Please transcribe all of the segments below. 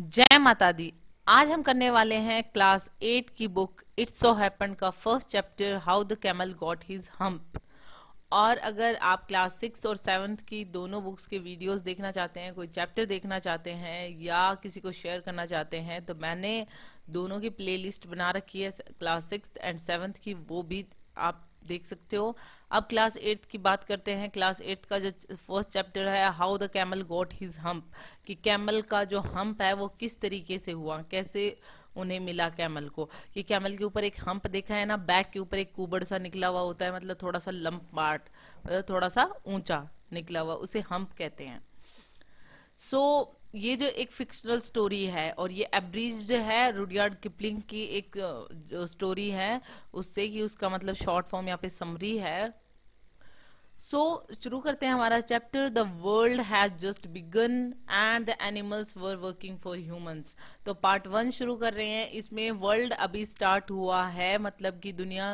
जय माता दी आज हम करने वाले हैं क्लास एट की बुक इट्स सो हैपन का first chapter how the camel got his hump और अगर आप क्लास सिक्स और सेवन्थ की दोनों बुक्स के वीडियोस देखना चाहते हैं कोई चैप्टर देखना चाहते हैं या किसी को शेयर करना चाहते हैं तो मैंने दोनों की प्लेलिस्ट बना रखी है क्लास सिक्स एंड सेवन्थ की वो भी आप देख सकते हो अब क्लास एट्थ की बात करते हैं क्लास एट्थ का जो फर्स्ट चैप्टर है how the camel got his hump कि कैमल का जो हम्प है वो किस तरीके से हुआ कैसे उन्हें मिला कैमल को कि कैमल के ऊपर एक हम्प देखा है ना बैक के ऊपर एक कुबड़ सा निकला हुआ होता है मतलब थोड़ा सा लंप पार्ट मतलब थोड़ा सा ऊंचा निकला हुआ उसे हम्प कहते हैं सो so, ये जो एक फिक्शनल स्टोरी है और ये एब्रिज है रुडियार्ड किपलिंग की एक जो स्टोरी है उससे कि उसका मतलब शॉर्ट फॉर्म यहाँ पे समरी है सो so, शुरू करते हैं हमारा chapter the world has just begun and the animals were working for humans तो पार्ट वन शुरू कर रहे हैं इसमें वर्ल्ड अभी स्टार्ट हुआ है मतलब कि दुनिया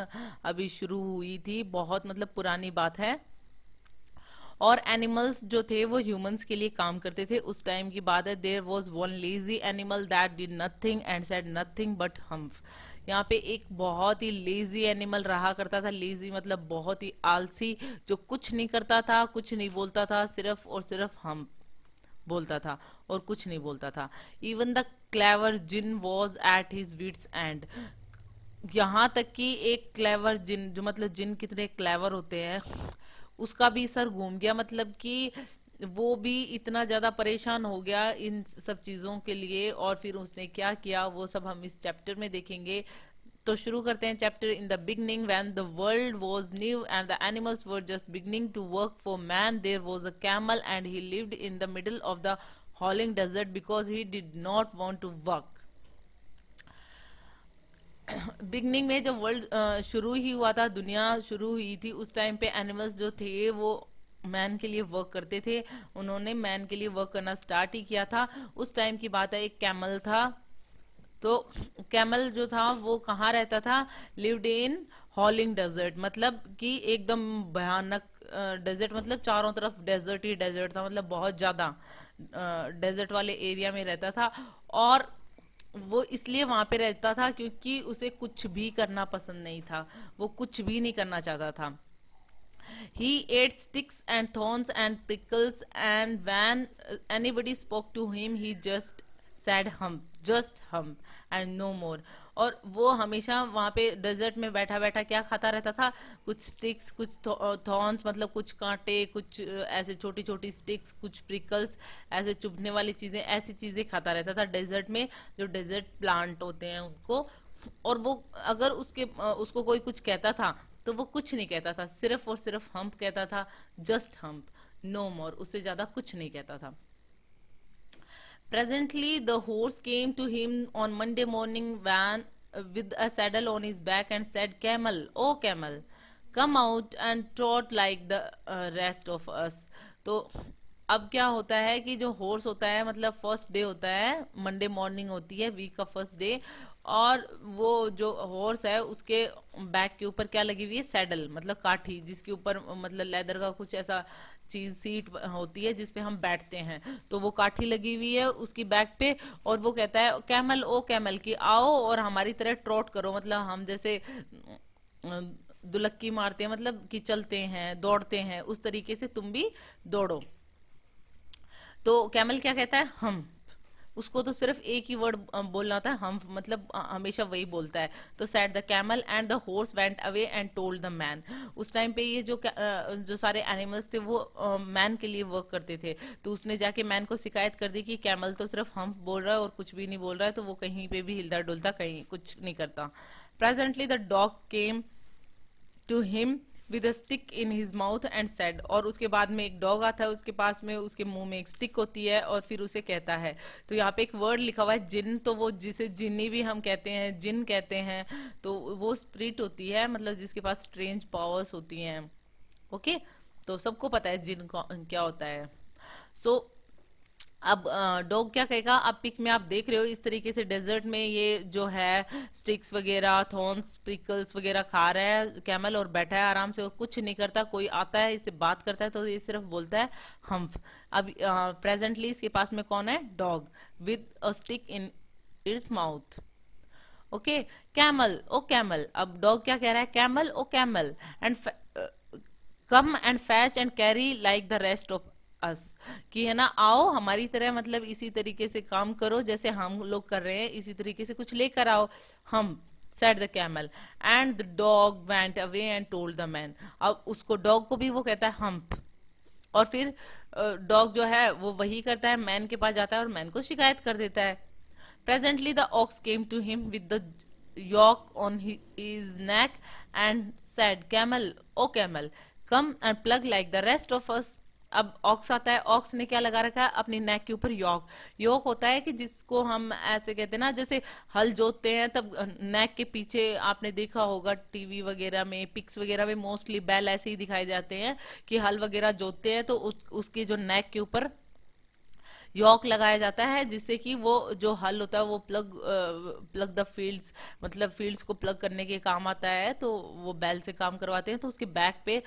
अभी शुरू हुई थी बहुत मतलब पुरानी बात है और एनिमल्स जो थे वो ह्यूमंस के लिए काम करते थे उस टाइम की बात है there was one lazy animal that did nothing and said nothing but humph यहाँ पे एक बहुत ही लेजी एनिमल रहा करता था लेजी मतलब बहुत ही आलसी जो कुछ नहीं करता था कुछ नहीं बोलता था सिर्फ और सिर्फ हम बोलता था और कुछ नहीं बोलता था even the clever djinn was at his wits end यहाँ तक कि एक क्लेवर जिन जो मतलब जिन कितने क्लेवर होते हैं उसका भी सर घूम गया मतलब कि वो भी इतना ज्यादा परेशान हो गया इन सब चीजों के लिए और फिर उसने क्या किया वो सब हम इस चैप्टर में देखेंगे तो शुरू करते हैं chapter in the beginning when the world was new and the animals were just beginning to work for man there was a camel and he lived in the middle of the howling desert because he did not want to work beginning में जब world शुरू ही हुआ था दुनिया शुरू हुई थी उस टाइम पे एनिमल्स जो थे वो मैन के लिए वर्क करते थे उन्होंने मैन के लिए वर्क करना स्टार्ट ही किया था उस टाइम की बात है एक कैमल था तो कैमल जो था वो कहाँ रहता था लिव्ड इन हॉलिंग डेजर्ट मतलब कि एकदम भयानक डेजर्ट मतलब चारों तरफ डेजर्ट ही डेजर्ट था मतलब बहुत ज्यादा डेजर्ट वाले एरिया में रहता था और वो इसलिए वहां पे रहता था क्योंकि उसे कुछ भी करना पसंद नहीं था वो कुछ भी नहीं करना चाहता था he ate sticks and thorns and prickles and when anybody spoke to him he just said hump just hump and no more और वो हमेशा वहाँ पे डेजर्ट में बैठा बैठा क्या खाता रहता था कुछ स्टिक्स कुछ थॉर्न्स मतलब कुछ कांटे कुछ ऐसे छोटी छोटी स्टिक्स कुछ प्रिकल्स ऐसे चुभने वाली चीज़ें ऐसी चीज़ें खाता रहता था डेजर्ट में जो डेजर्ट प्लांट होते हैं उनको और वो अगर उसके उसको कोई कुछ कहता था तो वो कुछ नहीं कहता था सिर्फ और सिर्फ हम्प कहता था जस्ट हम्प नो मोर उससे ज़्यादा कुछ नहीं कहता था Presently, the horse came to him on Monday morning van, with a saddle on his back and said, Camel, O camel, come out and trot like the uh, rest of us. to अब क्या होता है कि जो horse होता है मतलब first day होता है मंडे मॉर्निंग होती है वीक का फर्स्ट डे और वो जो हॉर्स है उसके बैक के ऊपर क्या लगी हुई है सैडल मतलब काठी जिसके ऊपर मतलब लेदर का कुछ ऐसा चीज सीट होती है जिसपे हम बैठते हैं तो वो काठी लगी हुई है उसकी बैक पे और वो कहता है कैमल ओ कैमल की आओ और हमारी तरह ट्रोट करो मतलब हम जैसे दुलक्की मारते हैं मतलब कि चलते हैं दौड़ते हैं उस तरीके से तुम भी दौड़ो तो कैमल क्या कहता है हम उसको तो सिर्फ एक ही वर्ड बोलना था हम मतलब हमेशा वही बोलता है तो said the camel and the horse went away and told the man उस टाइम पे ये जो जो सारे एनिमल्स थे वो मैन के लिए वर्क करते थे तो उसने जाके मैन को शिकायत कर दी कि कैमल तो सिर्फ हम बोल रहा है और कुछ भी नहीं बोल रहा है तो वो कहीं पे भी हिलता डुलता कहीं कुछ नहीं करता presently the dog came to him with a stick in his mouth and said और उसके बाद में एक डॉग आता है उसके पास में उसके मुंह में एक स्टिक होती है और फिर उसे कहता है तो यहाँ पे एक वर्ड लिखा हुआ है जिन तो वो जिसे जिन्नी भी हम कहते हैं जिन कहते हैं तो वो स्प्रिट होती है मतलब जिसके पास स्ट्रेंज पावर्स होती हैं ओके okay? तो सबको पता है जिन क्या होता है सो so, अब डॉग क्या कहेगा आप पिक में आप देख रहे हो इस तरीके से डेजर्ट में ये जो है स्टिक्स वगैरह थॉर्न्स पिकल्स वगैरह खा रहा है कैमल और बैठा है आराम से और कुछ नहीं करता कोई आता है इससे बात करता है तो ये सिर्फ बोलता है हम्फ अब प्रेजेंटली इसके पास में कौन है dog with a stick in its mouth okay camel O camel अब डॉग क्या कह रहा है camel O camel and come and fetch and carry like the rest of us कि है ना आओ हमारी तरह मतलब इसी तरीके से काम करो जैसे हम लोग कर रहे हैं इसी तरीके से कुछ लेकर आओ humph said the camel and the dog went away and told the man अब उसको डॉग को भी वो कहता है हम्प और फिर डॉग जो है वो वही करता है मैन के पास जाता है और मैन को शिकायत कर देता है presently the ox came to him with the yoke on his neck and said camel O camel come and plough like the rest of us अब ऑक्स आता है ऑक्स ने क्या लगा रखा है अपने नेक के ऊपर योक योक होता है कि जिसको हम ऐसे कहते हैं ना जैसे हल जोतते हैं तब नेक के पीछे आपने देखा होगा टीवी वगैरह में पिक्स वगैरह में मोस्टली बैल ऐसे ही दिखाए जाते हैं कि हल वगैरह जोतते हैं तो उस, उसके जो नेक के ऊपर यॉक लगाया जाता है जिससे कि वो जो हल होता है वो प्लग प्लग द फील्ड्स मतलब फील्ड्स को प्लग करने के काम आता है तो वो बैल से काम करवाते हैं तो उसके बैक पे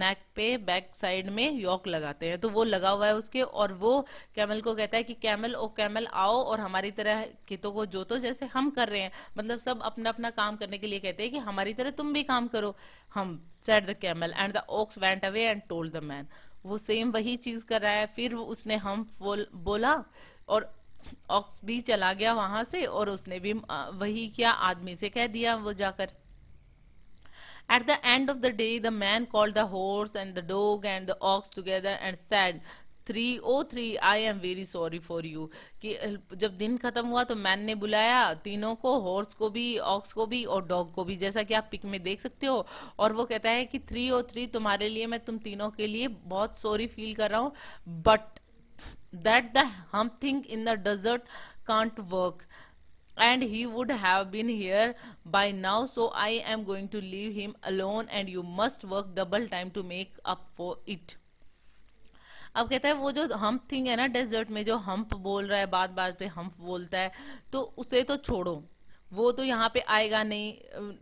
नेक पे बैक साइड में यॉक लगाते हैं तो वो लगा हुआ है उसके और वो कैमल को कहता है कि कैमल ओ कैमल आओ और हमारी तरह खेतों को जोतो जैसे हम कर रहे हैं मतलब सब अपना अपना काम करने के लिए कहते हैं कि हमारी तरह तुम भी काम करो humph said the camel and the ox went away and told the man वो सेम वही चीज कर रहा है फिर उसने हम बोला और ऑक्स भी चला गया वहां से और उसने भी वही क्या आदमी से कह दिया वो जाकर At the end of the day, the man called the horse and the dog and the ox together and said, three O three I am very sorry for you कि जब दिन खत्म हुआ तो मैन ने बुलाया तीनों को हॉर्स को भी ऑक्स को भी और डॉग को भी जैसा कि आप पिक में देख सकते हो और वो कहता है कि थ्री ओ थ्री तुम्हारे लिए मैं तुम तीनों के लिए बहुत सॉरी फील कर रहा हूँ but that the humph thing in the desert can't work and he would have been here by now so i am going to leave him alone and you must work double time to make up for it अब कहता है वो जो hump thing है ना desert में जो hump बोल रहा है बात बात पे हम्प बोलता है तो उसे तो छोड़ो वो तो यहाँ पे आएगा नहीं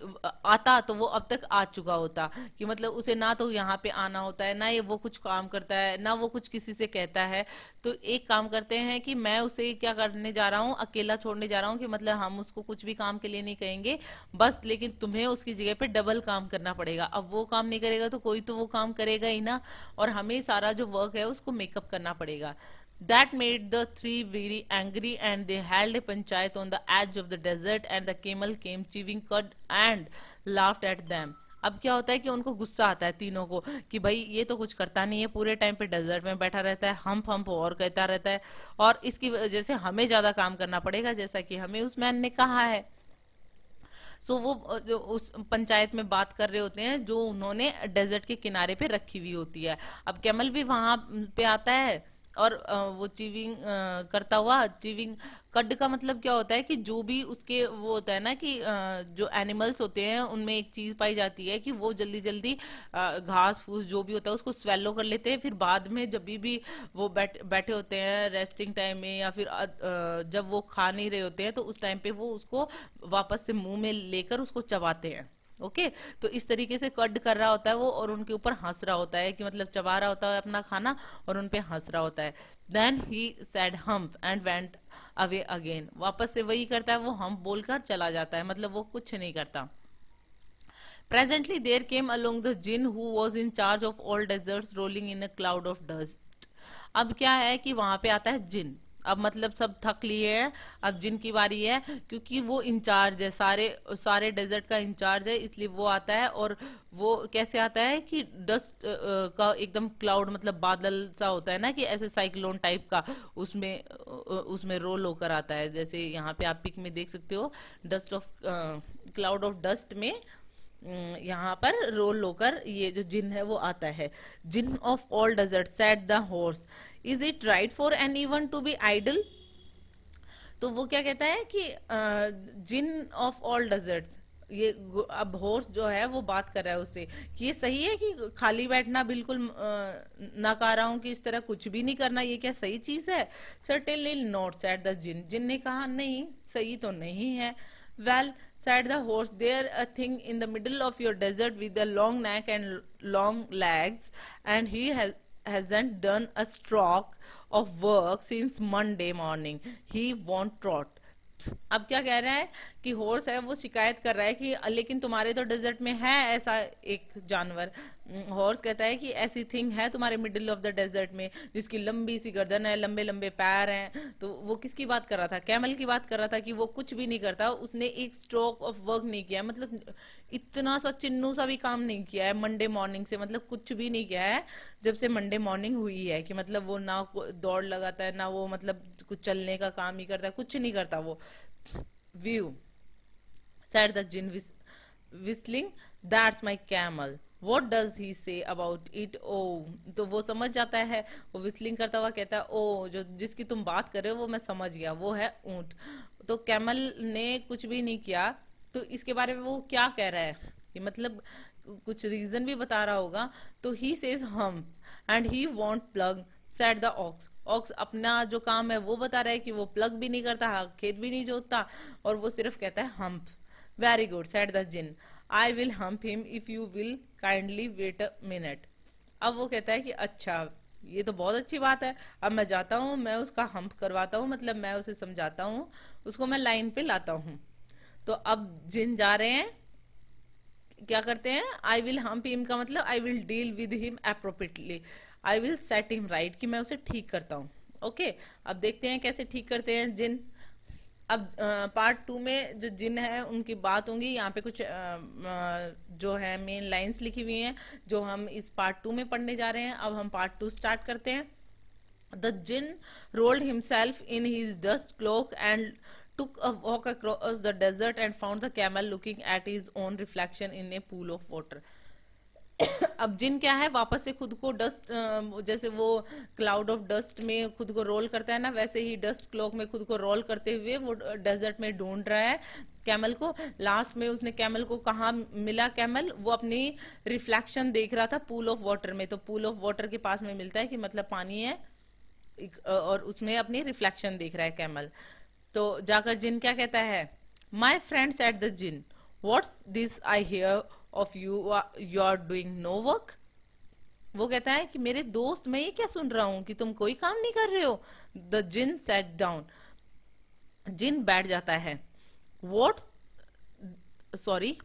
आता तो वो अब तक आ चुका होता कि मतलब उसे ना तो यहाँ पे आना होता है ना ये वो कुछ काम करता है ना वो कुछ किसी से कहता है तो एक काम करते हैं कि मैं उसे क्या करने जा रहा हूँ अकेला छोड़ने जा रहा हूँ कि मतलब हम उसको कुछ भी काम के लिए नहीं कहेंगे बस लेकिन तुम्हें उसकी जगह पे डबल काम करना पड़ेगा अब वो काम नहीं करेगा तो कोई तो वो काम करेगा ही ना और हमें सारा जो वर्क है उसको मेकअप करना पड़ेगा That made the three very angry and they held a panchayat on the edge of the desert and the camel came chewing cud and laughed at them. अब क्या होता है कि उनको गुस्सा आता है तीनों को कि भाई ये तो कुछ करता नहीं है पूरे टाइम पे डेजर्ट में बैठा रहता है हम हम्प और कहता रहता है और इसकी वजह से हमें ज्यादा काम करना पड़ेगा जैसा कि हमें उस मैन ने कहा है सो so, वो जो उस पंचायत में बात कर रहे होते हैं जो उन्होंने डेजर्ट के किनारे पे रखी हुई होती है अब कैमल भी वहां पे आता है और वो चीविंग करता हुआ चीविंग कड का मतलब क्या होता है कि जो भी उसके वो होता है ना कि जो एनिमल्स होते हैं उनमें एक चीज पाई जाती है कि वो जल्दी जल्दी घास फूस जो भी होता है उसको स्वेलो कर लेते हैं फिर बाद में जब भी वो बैठ बैठे होते हैं रेस्टिंग टाइम में या फिर जब वो खा नहीं रहे होते हैं तो उस टाइम पे वो उसको वापस से मुंह में लेकर उसको चबाते हैं ओके तो इस तरीके से कड कर रहा होता है वो और उनके ऊपर हंस रहा होता है कि मतलब चबा रहा होता है अपना खाना और उनपे हंस रहा होता है then he said hump and went away again वापस से वही करता है वो हम बोलकर चला जाता है मतलब वो कुछ नहीं करता Presently there came along the jinn who was in charge of all deserts rolling in a cloud of dust. अब क्या है कि वहां पे आता है जिन अब मतलब सब थक लिए हैं अब जिनकी बारी है क्योंकि वो इंचार्ज है सारे सारे डेजर्ट का इंचार्ज है इसलिए वो आता है और वो कैसे आता है कि डस्ट का एकदम क्लाउड मतलब बादल सा होता है ना कि ऐसे साइक्लोन टाइप का उसमें उसमें रोल होकर आता है जैसे यहाँ पे आप पिक में देख सकते हो dust of cloud of dust में यहाँ पर रोल होकर ये जो जिन है वो आता है djinn of all desert said the horse is it right for anyone to be idle तो वो क्या कहता है कि जिन ऑफ ऑल डेजर्ट ये अब होर्स जो है वो बात कर रहा है उससे कि ये सही है कि खाली बैठना बिल्कुल ना रहा हूं कि इस तरह कुछ भी नहीं करना ये क्या सही चीज है certainly not said the djinn djinn ने कहा नहीं सही तो नहीं है well said the horse there a thing in the middle of your desert with a long neck and long legs and he has hasn't done a stroke of work since Monday morning. He won't trot. अब क्या कह रहा है कि horse है वो शिकायत कर रहा है कि लेकिन तुम्हारे तो डेजर्ट में है ऐसा एक जानवर हॉर्स हम्म, कहता है कि ऐसी थिंग है तुम्हारे मिडिल ऑफ द डेजर्ट में जिसकी लंबी सी गर्दन है लंबे लंबे पैर हैं तो वो किसकी बात कर रहा था कैमल की बात कर रहा था कि वो कुछ भी नहीं करता उसने एक स्ट्रोक ऑफ वर्क नहीं किया मतलब इतना सा चिन्नू सा भी काम नहीं किया है मंडे मॉर्निंग से मतलब कुछ भी नहीं किया है जब से मंडे मॉर्निंग हुई है कि मतलब वो ना दौड़ लगाता है ना वो मतलब कुछ चलने का काम ही करता है कुछ नहीं करता वो whew said the jinn whis whistling that's my camel what does he say about it oh तो वो समझ जाता है वो whistling करता हुआ कहता है oh जो जिसकी तुम बात कर रहे हो वो मैं समझ गया वो है ऊंट तो कैमल ने कुछ भी नहीं किया तो इसके बारे में वो क्या कह रहा है कि मतलब कुछ रीजन भी बता रहा होगा तो he says humph and he won't plough said the ox ox अपना जो काम है वो बता रहा है कि वो प्लग भी नहीं करता खेत भी नहीं जोतता और वो सिर्फ कहता है hump Very good, said the jinn. I will hump him if you will kindly wait a minute. अब वो कहता है कि अच्छा ये तो बहुत अच्छी बात है अब मैं जाता हूँ मैं उसका हम्प करवाता हूँ मतलब मैं उसे समझाता हूँ उसको मैं लाइन पे लाता हूँ तो अब जिन जा रहे हैं क्या करते हैं आई विल हम्प हिम का मतलब I will deal with him appropriately I will set him right कि मैं उसे ठीक करता हूँ ओके okay, अब देखते हैं कैसे ठीक करते हैं जिन अब पार्ट टू में जो जिन है उनकी बात होंगी यहाँ पे कुछ जो है मेन लाइंस लिखी हुई हैं जो हम इस पार्ट टू में पढ़ने जा रहे हैं अब हम पार्ट टू स्टार्ट करते हैं the djinn rolled himself in his dust cloak and took a walk across the desert and found the camel looking at his own reflection in a pool of water अब जिन क्या है वापस से खुद को dust जैसे वो क्लाउड ऑफ डस्ट में खुद को रोल करता है ना वैसे ही डस्ट क्लॉक में खुद को रोल करते हुए वो डेजर्ट में ढूंढ रहा है कैमल को लास्ट में उसने कैमल को कहा मिला कैमल वो अपनी रिफ्लेक्शन देख रहा था पूल ऑफ वाटर में तो पूल ऑफ वाटर के पास में मिलता है कि मतलब पानी है और उसमें अपनी रिफ्लेक्शन देख रहा है कैमल तो जाकर जिन क्या कहता है my friends at the djinn what's this I hear of you you are doing no work वो कहता है कि मेरे दोस्त मैं ये क्या सुन रहा हूं कि तुम कोई काम नहीं कर रहे हो the djinn sat down djinn बैठ जाता है what sorry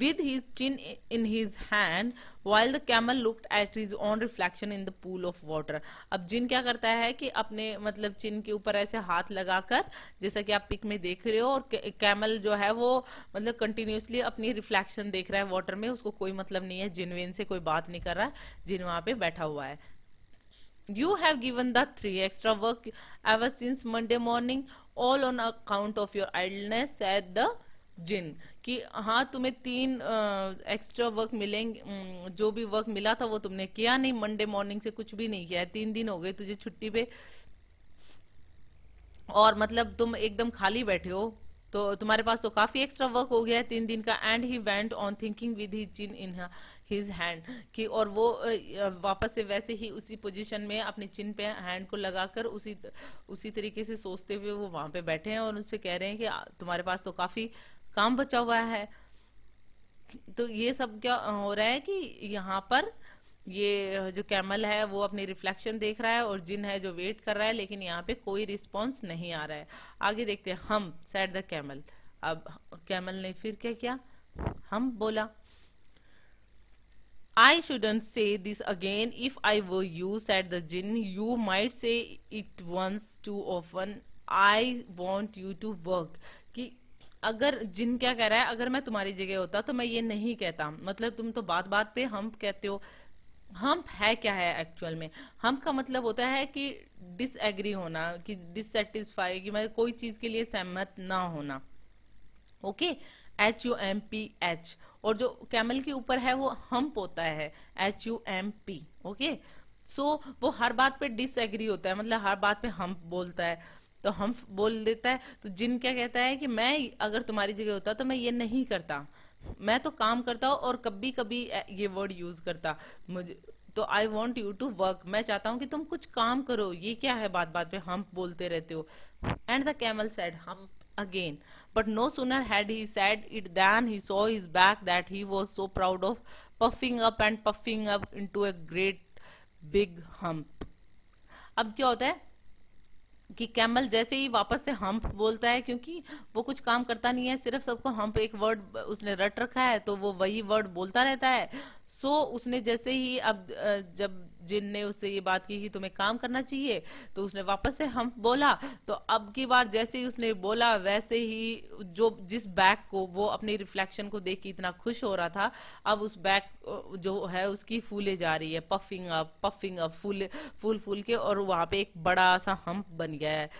with his chin in his hand while the camel looked at his own reflection in the pool of water अब जिन क्या करता है कि अपने मतलब चिन के ऊपर ऐसे हाथ लगाकर जैसा कि आप पिक में देख रहे हो और कैमल जो है वो मतलब कंटिन्यूसली अपनी रिफ्लेक्शन देख रहा है वाटर में उसको कोई मतलब नहीं है जिनवेन से कोई बात नहीं कर रहा है jin wahan pe baitha hua hai you have given the three extra work ever since monday morning all on account of your idleness said the जिन कि हाँ तुम्हें तीन एक्स्ट्रा वर्क मिलेंगे जो भी वर्क मिला था वो तुमने किया नहीं मंडे मॉर्निंग से कुछ भी नहीं किया है तीन दिन हो गए तुझे छुट्टी पे और मतलब तुम एकदम खाली बैठे हो तो तुम्हारे पास तो काफी एक्स्ट्रा वर्क हो गया है तीन दिन का and he went on thinking with his chin in his hand कि और वो वापस से वैसे ही उसी पोजीशन में अपने चिन पे हैंड को लगाकर उसी उसी तरीके से सोचते हुए वो वहां पे बैठे हैं और उनसे कह रहे हैं कि तुम्हारे पास तो काफी काम बचा हुआ है तो ये सब क्या हो रहा है कि यहाँ पर ये जो कैमल है वो अपनी रिफ्लेक्शन देख रहा है और जिन है जो वेट कर रहा है लेकिन यहाँ पे कोई रिस्पॉन्स नहीं आ रहा है आगे देखते हैं हम सेट द कैमल अब कैमल ने फिर क्या किया हम बोला I shouldn't say this again. If I were you, said the jinn, you might say it once too often. I want you to work. कि अगर जिन क्या कह रहा है अगर मैं तुम्हारी जगह होता तो मैं ये नहीं कहता मतलब तुम तो बात बात पे हम कहते हो हम है क्या है एक्चुअल में हम्प का मतलब होता है कि डिसएग्री होना कि डिससेटिस्फाई कि मैं कोई चीज के लिए सहमत ना होना okay H U M P H और जो कैमल के ऊपर है वो हम्प होता है H U M P okay so वो हर बात पे डिसएग्री होता है मतलब हर बात पे हम्प बोलता है तो हम बोल देता है तो जिन क्या कहता है कि मैं अगर तुम्हारी जगह होता तो मैं ये नहीं करता मैं तो काम करता हूँ और कभी कभी ये वर्ड यूज करता मुझे तो I want you to work मैं चाहता हूँ कि तुम कुछ काम करो ये क्या है बात बात पे हम बोलते रहते हो and the camel said humph but no sooner had he said it than he saw his back that he was so proud of puffing up and puffing up into a great big hump अब क्या होता है कि camel जैसे ही वापस से hump बोलता है क्योंकि वो कुछ काम करता नहीं है सिर्फ सबको हम्प एक वर्ड उसने रट रखा है तो वो वही वर्ड बोलता रहता है सो so, उसने जैसे ही अब जब जिन ने उससे ये बात की कि तुम्हें काम करना चाहिए तो उसने वापस से हम बोला तो अब की बार जैसे ही उसने बोला वैसे ही जो जिस बैग को वो अपने रिफ्लेक्शन को देख के इतना खुश हो रहा था अब उस बैग जो है उसकी फूले जा रही है पफिंग अप पफिंग अप फूल फूल फूल के और वहां पे एक बड़ा सा हम्प बन गया है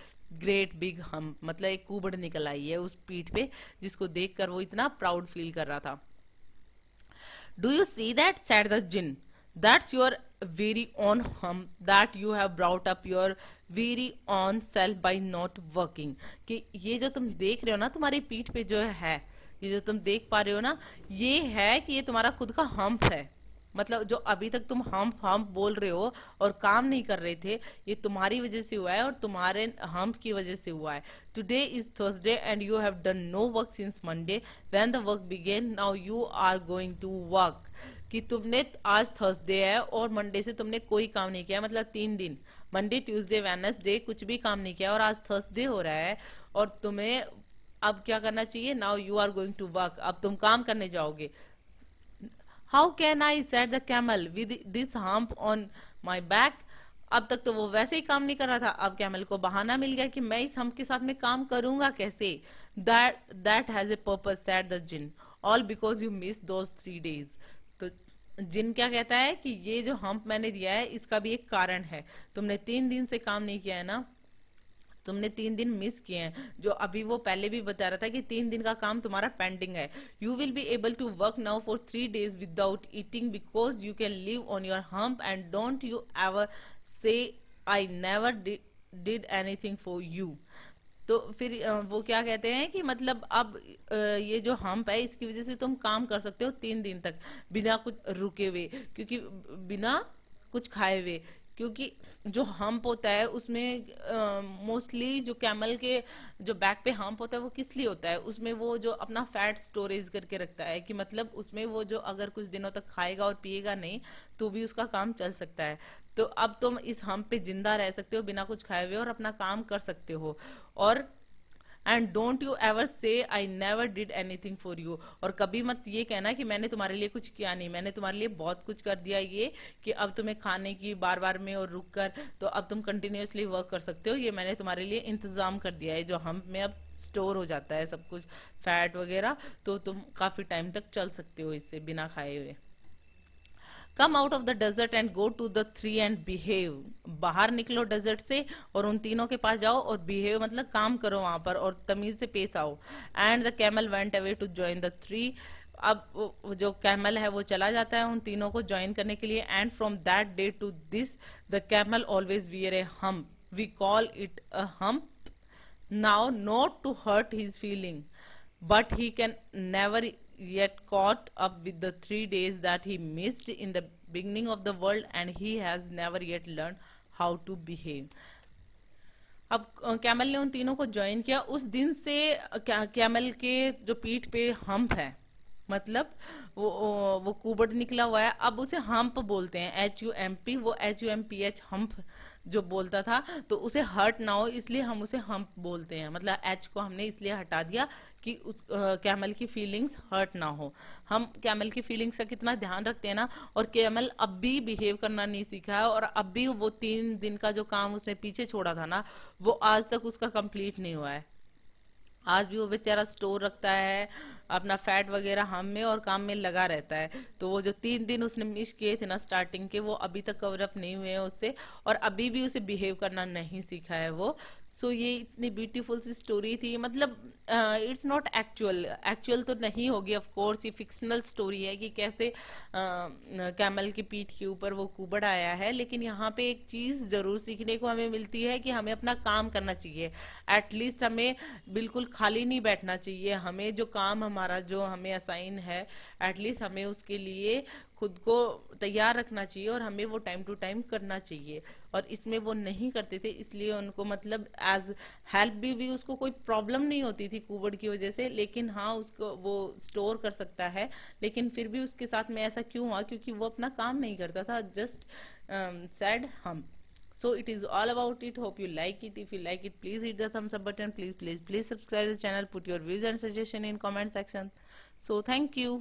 ग्रेट बिग हम्प मतलब एक कुबड़ निकल आई है उस पीठ पे जिसको देखकर वो इतना प्राउड फील कर रहा था Do you see that? said the jinn. That's your very own hum that you have brought up your very own self by not working. कि ये जो तुम देख रहे हो ना तुम्हारी पीठ पे जो है ये जो तुम देख पा रहे हो ना ये है कि ये तुम्हारा खुद का हम्प है मतलब जो अभी तक तुम हम हम बोल रहे हो और काम नहीं कर रहे थे ये तुम्हारी वजह से हुआ है और तुम्हारे हम की वजह से हुआ है today is Thursday and you have done no work since Monday when the work began now you are going to work कि तुमने आज थर्सडे है और मंडे से तुमने कोई काम नहीं किया मतलब तीन दिन मंडे ट्यूसडे वेनसडे कुछ भी काम नहीं किया और आज थर्सडे हो रहा है और तुम्हें अब क्या करना चाहिए now you are going to work अब तुम काम करने जाओगे how can I said the camel with this hump on my back अब तक तो वो वैसे ही काम नहीं कर रहा था अब कैमल को बहाना मिल गया कि मैं इस हम्प के साथ में काम करूंगा कैसे that that has a purpose said the djinn all because you miss those three days तो जिन क्या कहता है कि ये जो हम्प मैंने दिया है इसका भी एक कारण है तुमने तीन दिन से काम नहीं किया है ना तुमने तीन दिन मिस किए हैं जो अभी वो पहले भी बता रहा था कि तीन दिन का काम तुम्हारा पेंडिंग है you will be able to work now for three days without eating because you can live on your hump and don't you ever say I never did anything for you तो फिर वो क्या कहते हैं कि मतलब अब ये जो हम्प है इसकी वजह से तुम काम कर सकते हो तीन दिन तक बिना कुछ रुके हुए क्योंकि बिना कुछ खाए हुए क्योंकि जो हम्प होता है उसमें मोस्टली uh, जो कैमल के जो बैक पे हम्प होता है वो किस लिए होता है उसमें वो जो अपना फैट स्टोरेज करके रखता है कि मतलब उसमें वो जो अगर कुछ दिनों तक खाएगा और पिएगा नहीं तो भी उसका काम चल सकता है तो अब तुम इस हम्प पे जिंदा रह सकते हो बिना कुछ खाए हुए और अपना काम कर सकते हो और and don't you ever say I never did anything for you और कभी मत ये कहना कि मैंने तुम्हारे लिए कुछ किया नहीं मैंने तुम्हारे लिए बहुत कुछ कर दिया ये कि अब तुम्हें खाने की बार बार में और रुक कर तो अब तुम कंटिन्यूसली वर्क कर सकते हो ये मैंने तुम्हारे लिए इंतजाम कर दिया है जो हम में अब स्टोर हो जाता है सब कुछ फैट वगैरह तो तुम काफी टाइम तक चल सकते हो इससे बिना खाए हुए come out of the desert and go to the three and behave बाहर निकलो डेजर्ट से और उन तीनों के पास जाओ और बिहेव मतलब काम करो वहां पर और तमीज से पेश आओ and the camel went away to join the three अब जो कैमल है वो चला जाता है उन तीनों को ज्वाइन करने के लिए and from that day to this the camel always wear a humph we call it a hump now not to hurt his feeling but he can never yet caught up with the three days that he missed in the beginning of the world and he has never yet learned how to behave. अब camel ने उन तीनों को join किया उस दिन से camel के जो पीठ पे हम्प है मतलब वो वो कुबड़ निकला हुआ है अब उसे हम्प बोलते हैं एच यू एम पी वो H U M P H hump जो बोलता था तो उसे हर्ट ना हो इसलिए हम उसे हम्प बोलते हैं मतलब एच को हमने इसलिए हटा दिया कि उस कैमल की फीलिंग्स हर्ट ना हो हम कैमल की फीलिंग्स का कितना ध्यान रखते हैं ना और कैमल अब भी बिहेव करना नहीं सीखा है और अब भी वो तीन दिन का जो काम उसने पीछे छोड़ा था ना वो आज तक उसका कंप्लीट नहीं हुआ है आज भी वो बेचारा स्टोर रखता है अपना फैट वगैरह हम में और काम में लगा रहता है तो वो जो तीन दिन उसने मिस किए थे ना स्टार्टिंग के वो अभी तक कवर अप नहीं हुए हैं उससे और अभी भी उसे बिहेव करना नहीं सीखा है वो सो so, ये इतनी ब्यूटीफुल सी स्टोरी थी मतलब इट्स नॉट एक्चुअल एक्चुअल तो नहीं होगी ऑफ कोर्स ये फिक्शनल स्टोरी है कि कैसे कैमल की पीठ के ऊपर वो कुबड़ आया है लेकिन यहाँ पे एक चीज़ ज़रूर सीखने को हमें मिलती है कि हमें अपना काम करना चाहिए एटलीस्ट हमें बिल्कुल खाली नहीं बैठना चाहिए हमें जो काम हमारा जो हमें असाइन है एटलीस्ट हमें उसके लिए खुद को तैयार रखना चाहिए और हमें वो टाइम टू टाइम करना चाहिए और इसमें वो नहीं करते थे इसलिए उनको मतलब एज हेल्प भी, भी उसको कोई प्रॉब्लम नहीं होती थी कोविड की वजह से लेकिन हाँ उसको वो स्टोर कर सकता है लेकिन फिर भी उसके साथ में ऐसा क्यों हुआ क्योंकि वो अपना काम नहीं करता था just said humph so it is all about it hope you like it if you like it please hit the thumbs up button please please please subscribe the channel put your views and suggestion in comment section so thank you